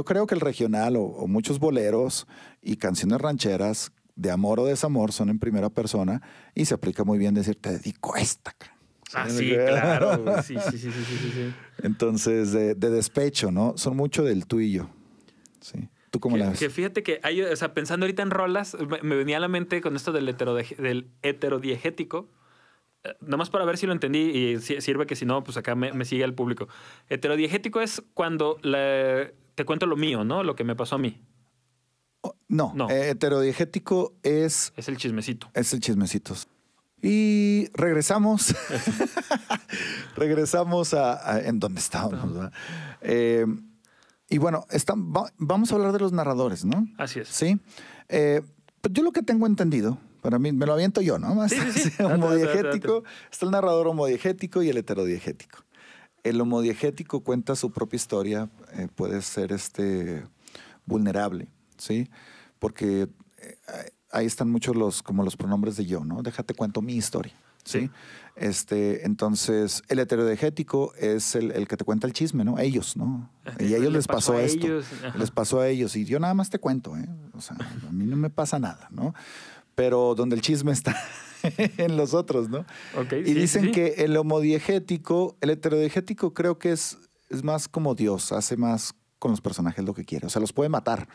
Yo creo que el regional o, muchos boleros y canciones rancheras de amor o desamor son en primera persona y se aplica muy bien decir, te dedico a esta. Ah, sí, claro. Sí, sí, sí, Entonces, de, despecho, ¿no? Son mucho del tú y Sí. ¿Tú cómo la ves? fíjate que pensando ahorita en rolas, me, venía a la mente con esto del, del heterodiegético. Eh, nomás para ver si lo entendí y sirve que si no, pues acá me, sigue el público. Heterodiegético es cuando la, te cuento lo mío, ¿no? Lo que me pasó a mí. Oh, no, no. Eh, heterodiegético es... Es el chismecito. Es el chismecito. Y regresamos. regresamos a, en donde estábamos. Eh, y bueno, vamos a hablar de los narradores, ¿no? Así es. Sí. Eh, pues yo lo que tengo entendido, para mí, me lo aviento yo, ¿no? homodiegético, está el narrador homodiegético y el heterodiegético. El homodiegético cuenta su propia historia, eh, puede ser este, vulnerable, ¿sí? Porque eh, ahí están muchos los, como los pronombres de yo, ¿no? Déjate cuento mi historia. ¿Sí? Este, entonces, el heterodegético es el, que te cuenta el chisme, ¿no? Ellos, ¿no? Y a ellos les pasó, esto. Les pasó a ellos. Y yo nada más te cuento, ¿eh? O sea, a mí no me pasa nada, ¿no? Pero donde el chisme está en los otros, ¿no? y dicen que el homodiegético, el heterodiegético creo que es, es más como Dios, hace más con los personajes lo que quiere. O sea, los puede matar.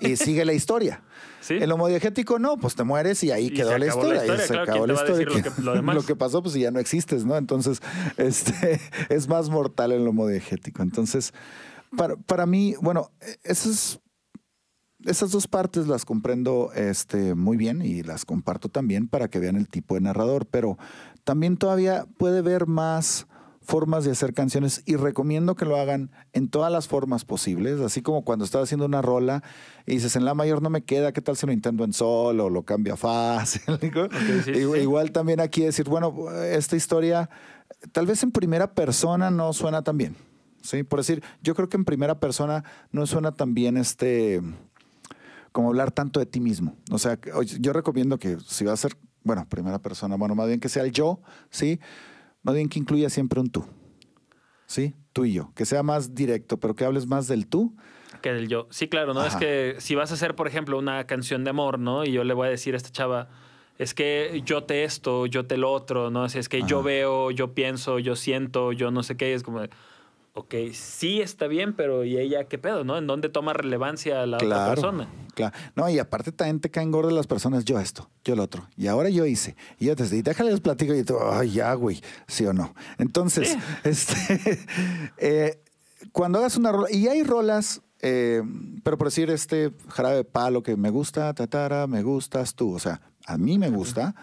Y sigue la historia. ¿Sí? El homodiegético, no, pues te mueres y ahí quedó la historia. Y se acabó la historia. Lo que, demás? lo que, pasó, pues ya no existes, ¿no? Entonces, este, es más mortal el homodiegético. Entonces, para, para mí, bueno, e-, eso es esas dos partes las comprendo este, muy bien y las comparto también para que vean el tipo de narrador, pero también todavía puede ver más formas de hacer canciones y recomiendo que lo hagan en todas las formas posibles, así como cuando estás haciendo una rola y dices, en la mayor no me queda, ¿qué tal si lo intento en sol o lo cambio a fácil? igual, también aquí decir, bueno, esta historia tal vez en primera persona no suena tan bien, ¿sí? Por decir, yo creo que en primera persona no suena tan bien este como hablar tanto de ti mismo. O sea, yo recomiendo que si va a ser, bueno, primera persona, bueno, más bien que sea el yo, ¿sí? Más bien que incluya siempre un tú, ¿sí? Tú y yo, que sea más directo, pero que hables más del tú. Que del yo. Sí, claro, ¿no? Es que si vas a hacer, por ejemplo, una canción de amor, ¿no? Y yo le voy a decir a esta chava, es que yo te esto, yo te lo otro, ¿no? es que yo veo, yo pienso, yo siento, yo no sé qué, es como ok, sí está bien, pero ¿y ella qué pedo, no? ¿En dónde toma relevancia la otra persona? Claro. No, y aparte también te caen gordas las personas, yo esto, yo lo otro, y ahora yo hice, y yo te dije, déjale los platico, y tú, ay, ya, güey, sí o no. Entonces, este, eh, cuando hagas una rola, y hay rolas, eh, pero por decir este jarabe palo que me gusta, tatara, me gustas tú, o sea, a mí me gusta.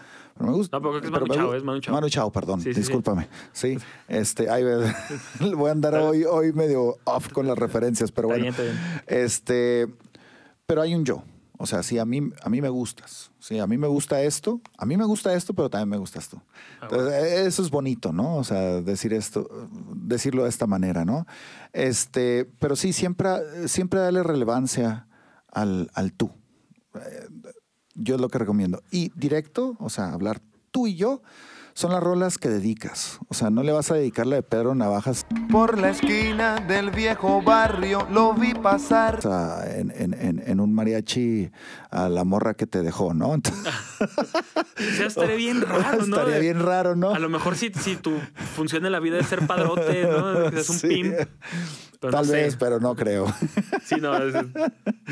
No me gusta. No, porque es Manu Chao, es Manu Chao. Manu Chao, perdón, discúlpame. Sí, este, voy a andar hoy, hoy medio off con las referencias, pero bueno. Este, pero hay un yo. O sea, sí, a mí, a mí me gustas. Sí, a mí me gusta esto. A mí me gusta esto, pero también me gustas ah, tú. Eh, eso es bonito, ¿no? O sea, decir esto, decirlo de esta manera, ¿no? Este, pero sí, siempre, siempre darle relevancia al, al tú yo es lo que recomiendo. Y directo, o sea, hablar tú y yo, son las rolas que dedicas. O sea, no le vas a dedicar la de Pedro Navajas. Por la esquina del viejo barrio lo vi pasar. O sea, en, un mariachi a la morra que te dejó, ¿no? estaría bien raro, ¿no? Estaría bien raro, ¿no? A lo mejor si, si tu función en la vida es ser padrote, ¿no? Es un Tal vez, pero no creo. Sí, no, es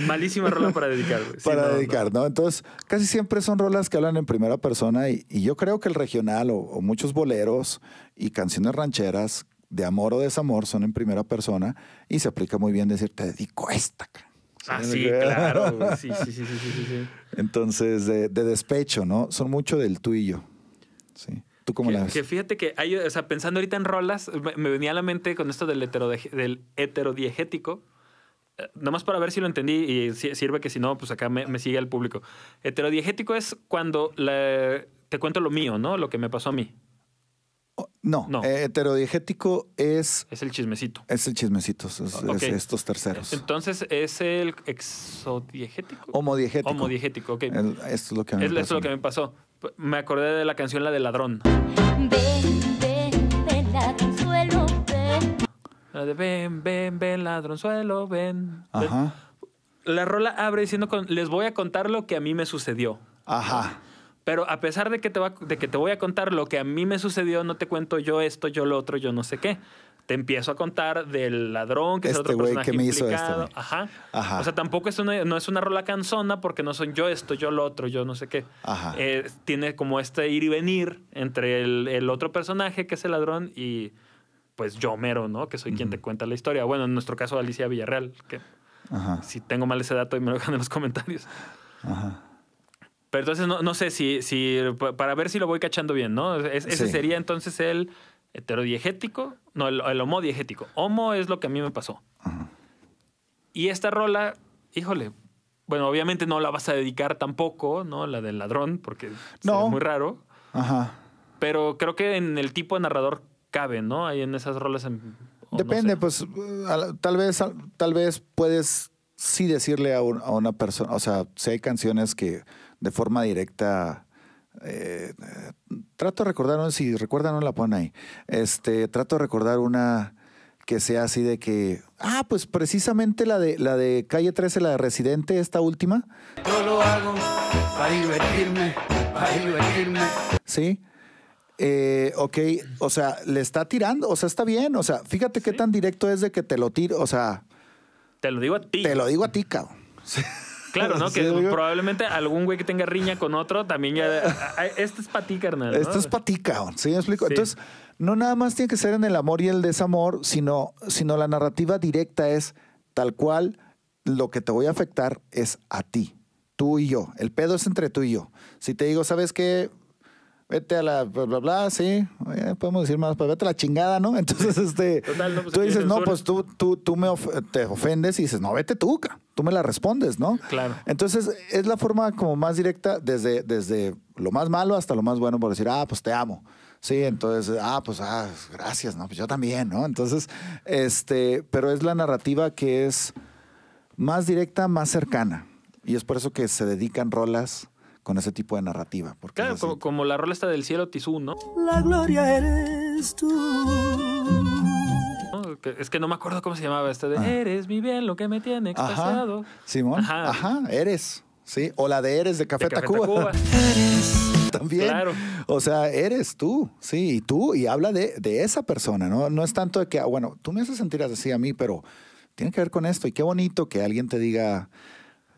malísima rola para dedicar. para dedicar, no. Entonces, casi siempre son rolas que hablan en primera persona y, yo creo que el regional o, muchos boleros y canciones rancheras de amor o desamor son en primera persona y se aplica muy bien decir, te dedico esta. Ah, sí, claro. Sí, sí, sí, sí, sí, sí, Entonces, de, despecho, ¿no? Son mucho del tú y yo. Sí. ¿Tú cómo la ves? Que fíjate que pensando ahorita en rolas, me, venía a la mente con esto del, del heterodiegético. Eh, nomás para ver si lo entendí y sirve que si no, pues acá me, sigue el público. Heterodiegético es cuando te cuento lo mío, ¿no? Lo que me pasó a mí. Oh, no, no. Eh, heterodiegético es. Es el chismecito. Es el chismecito, es, estos terceros. Entonces, ¿es el exodiegético? Homodiegético. Homodiegético, ok. esto es lo que me, es lo que me pasó me acordé de la canción La de Ladrón. Ven, ven, ven, ven. La de ven, ven, ven, ladronzuelo, ven. La rola abre diciendo, les voy a contar lo que a mí me sucedió. Ajá. Pero a pesar de que, te va, de que te voy a contar lo que a mí me sucedió, no te cuento yo esto, yo lo otro, yo no sé qué te empiezo a contar del ladrón, que es este otro personaje que me implicado. Hizo esto, Ajá. Ajá. O sea, tampoco es una, no es una rola canzona porque no son yo esto, yo lo otro, yo no sé qué. Ajá. Eh, tiene como este ir y venir entre el, otro personaje, que es el ladrón, y pues yo mero, ¿no? Que soy quien te cuenta la historia. Bueno, en nuestro caso, Alicia Villarreal, que Ajá. si tengo mal ese dato, me lo dejan en los comentarios. Ajá. Pero entonces no, sé si, si, para ver si lo voy cachando bien, ¿no? ese sería entonces el heterodiegético, no, el, el homodiegético. Homo es lo que a mí me pasó. Y esta rola, híjole, bueno, obviamente no la vas a dedicar tampoco, ¿no? La del ladrón, porque es muy raro. Ajá. Pero creo que en el tipo de narrador cabe, ¿no? Ahí en esas rolas. Depende, pues tal vez, tal vez puedes sí decirle a, a una persona, o sea, si hay canciones que de forma directa eh, eh, trato de recordar, si recuerdan, no la ponen ahí. Este, trato de recordar una que sea así de que. Ah, pues precisamente la de la de calle 13, la de residente, esta última. Yo lo hago para divertirme, para divertirme. Sí. Eh, ok, o sea, le está tirando, o sea, está bien, o sea, fíjate qué tan directo es de que te lo tiro, o sea. Te lo digo a ti. Te lo digo a ti, cabrón. Claro, ¿no? Que probablemente algún güey que tenga riña con otro también ya. Ah, ah, esto es para ti, carnal. ¿no? Este es para ti, cabrón. ¿Sí me explico? Entonces, no nada más tiene que ser en el amor y el desamor, sino, sino la narrativa directa es tal cual lo que te voy a afectar es a ti, tú y yo. El pedo es entre tú y yo. Si te digo, ¿sabes qué? vete a la bla, bla, bla, sí, podemos decir más, pues vete a la chingada, ¿no? Entonces, este, pues, tú dices, no, pues tú, tú, tú me te ofendes y dices, no, vete tú, tú me la respondes, ¿no? Claro. Entonces, es la forma como más directa desde, desde lo más malo hasta lo más bueno por decir, ah, pues te amo. Sí, entonces, ah, pues, ah, gracias, ¿no? Pues yo también, ¿no? Entonces, este, pero es la narrativa que es más directa, más cercana. Y es por eso que se dedican rolas con ese tipo de narrativa. Porque claro, como, la rola está del cielo Tizú, ¿no? La gloria eres tú. es que no me acuerdo cómo se llamaba esta de ah. Eres mi bien, lo que me tiene extasiado. Simón, ajá. eres. Sí, o la de Eres de Café, de Tacuba. Eres también. O sea, eres tú, sí, y tú, y habla de, de, esa persona, ¿no? No es tanto de que, ah, bueno, tú me haces sentir así a mí, pero tiene que ver con esto, y qué bonito que alguien te diga,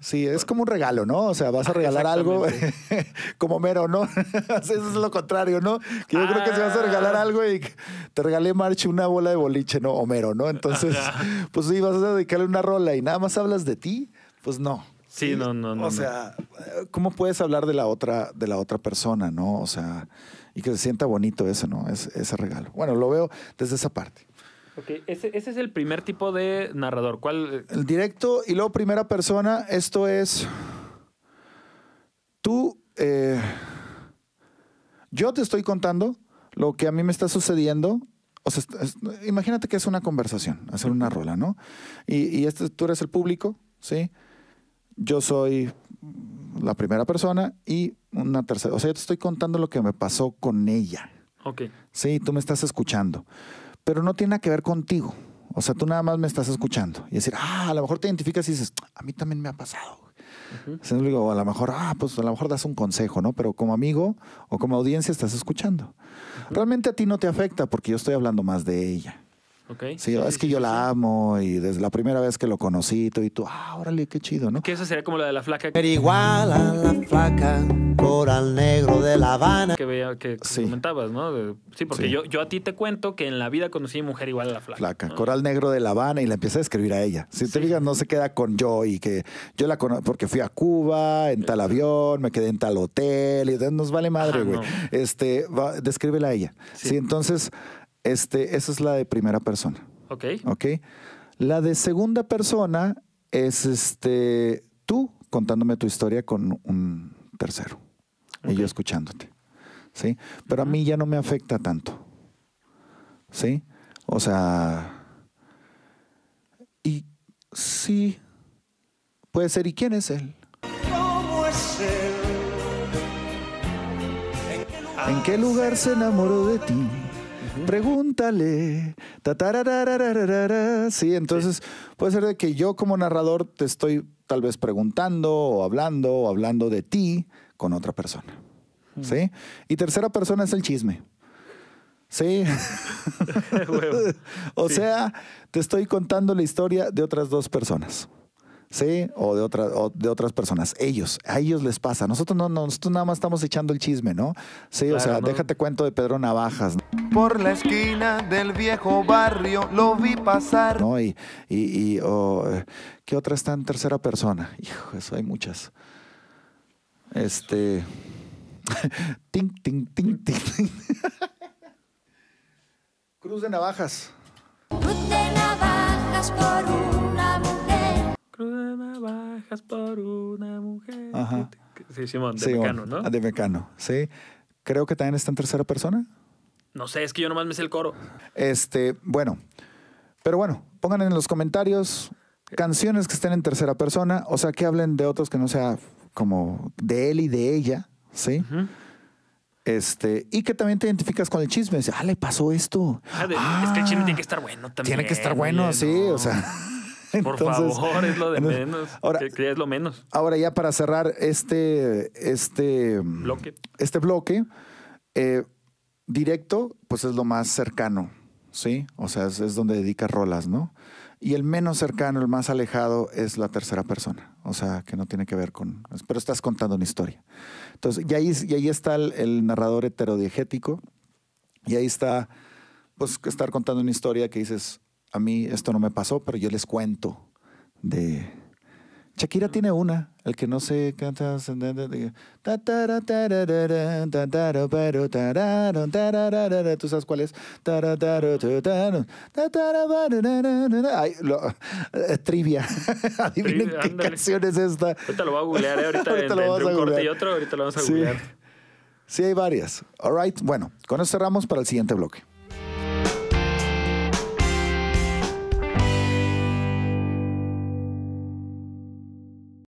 Sí, es como un regalo, ¿no? O sea, vas a ah, regalar algo como mero, ¿no? Eso es lo contrario, ¿no? Que yo creo que si vas a ah. regalar algo y te regalé March una bola de boliche, ¿no? Homero, ¿no? Entonces, pues sí, vas a dedicarle una rola y nada más hablas de ti, pues no. Sí, no, no, no. O sea, ¿cómo puedes hablar de la otra, de la otra persona, no? O sea, y que se sienta bonito eso, ¿no? Es, ese regalo. Bueno, lo veo desde esa parte ese, es el primer tipo de narrador. ¿Cuál? El directo y luego primera persona. Esto es. Tú. Eh, yo te estoy contando lo que a mí me está sucediendo. O sea, imagínate que es una conversación, hacer una rola, ¿no? Y, este, tú eres el público, ¿sí? Yo soy la primera persona y una tercera. O sea, yo te estoy contando lo que me pasó con ella. Ok. Sí, tú me estás escuchando pero no tiene que ver contigo. O sea, tú nada más me estás escuchando y decir, ah, a lo mejor te identificas y dices, a mí también me ha pasado. O a lo mejor, ah, pues a lo mejor das un consejo, ¿no? Pero como amigo o como audiencia estás escuchando. Realmente a ti no te afecta porque yo estoy hablando más de ella. Sí, es que yo la amo y desde la primera vez que lo conocí, tú y tú, ah, órale, qué chido, ¿no? Que esa sería como la de la flaca. Pero igual a la flaca, coral negro de La Habana. Que, veía, que comentabas, ¿no? sí, porque Yo, yo a ti te cuento que en la vida conocí mujer igual a la flaca. coral negro de La Habana y la empecé a escribir a ella. Si te digas, no se queda con yo y que yo la conozco porque fui a Cuba, en tal avión, me quedé en tal hotel y nos vale madre, güey. Este, va, descríbela a ella. Sí, entonces este, esa es la de primera persona. Ok. Ok. La de segunda persona es este, tú contándome tu historia con un tercero y yo escuchándote. ¿Sí? Pero a mí ya no me afecta tanto. ¿Sí? O sea. Y sí. Puede ser. ¿Y quién es él? es él? ¿En qué lugar se enamoró de ti? Pregúntale. Sí, entonces puede ser de que yo como narrador te estoy tal vez preguntando o hablando o hablando de ti con otra persona. ¿Sí? Y tercera persona es el chisme. Sí. o sea, te estoy contando la historia de otras dos personas. ¿sí? O de, otra, de otras personas. Ellos, a ellos les pasa. Nosotros no, nosotros nada más estamos echando el chisme, ¿no? Sí, o sea, déjate cuento de Pedro Navajas. Por la esquina del viejo barrio lo vi pasar. No, y, y, eh, ¿qué otra está en tercera persona? Hijo, eso hay muchas. Este. tin tin tin tin Cruz de navajas. Cruz de navajas por una por una mujer. Sí, Simón, de Mecano, ¿no? Ah, de Mecano, sí. Creo que también está en tercera persona. No sé, es que yo nomás me sé el coro. Este, bueno. Pero bueno, pongan en los comentarios canciones que estén en tercera persona, o sea, que hablen de otros que no sea como de él y de ella, ¿sí? Este, y que también te identificas con el chisme. dice ah, le pasó esto. Ah, es que el chisme ah, tiene que estar bueno también. Tiene que estar bueno, sí. O sea, Por favor, es lo de menos. Ahora, es lo menos. Ahora, ya para cerrar este, este bloque, este bloque eh, directo, pues es lo más cercano, ¿sí? O sea, es, donde dedicas rolas, ¿no? Y el menos cercano, el más alejado, es la tercera persona. O sea, que no tiene que ver con. Pero estás contando una historia. Entonces, y ahí, está el, el, narrador heterodiegético. Y ahí está, pues, estar contando una historia que dices, a mí esto no me pasó, pero yo les cuento de... Shakira tiene una, el que no se canta... ¿Tú sabes cuál es? trivia. Adivinen qué canción es esta. Ahorita lo voy a googlear, ahorita, lo entre un corte y otro, ahorita lo vamos a googlear. Sí, hay varias. All right, bueno, con eso cerramos para el siguiente bloque.